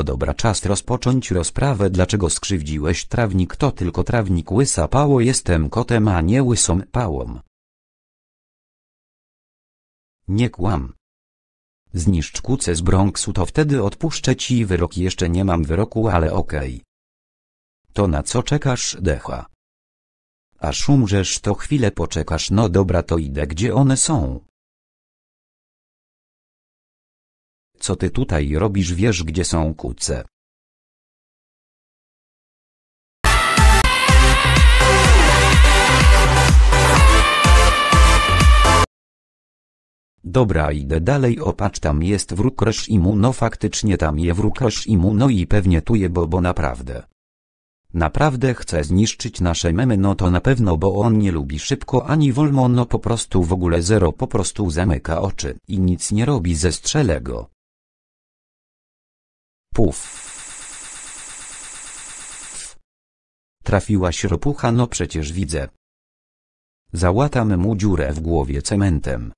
No dobra czas rozpocząć rozprawę dlaczego skrzywdziłeś trawnik to tylko trawnik łysa pało jestem kotem a nie łysą pałą. Nie kłam. Zniszcz kuce, z Bronxu to wtedy odpuszczę ci wyrok jeszcze nie mam wyroku ale okej. Okay. To na co czekasz decha? Aż umrzesz to chwilę poczekasz no dobra to idę gdzie one są. Co ty tutaj robisz wiesz gdzie są kuce? Dobra idę dalej opatrz tam jest wrókresz No faktycznie tam je wrókresz No i pewnie tu je bo bo naprawdę. Naprawdę chce zniszczyć nasze memy no to na pewno bo on nie lubi szybko ani wolno no po prostu w ogóle zero po prostu zamyka oczy i nic nie robi ze strzelego. Puf. Trafiłaś ropucha no przecież widzę. Załatam mu dziurę w głowie cementem.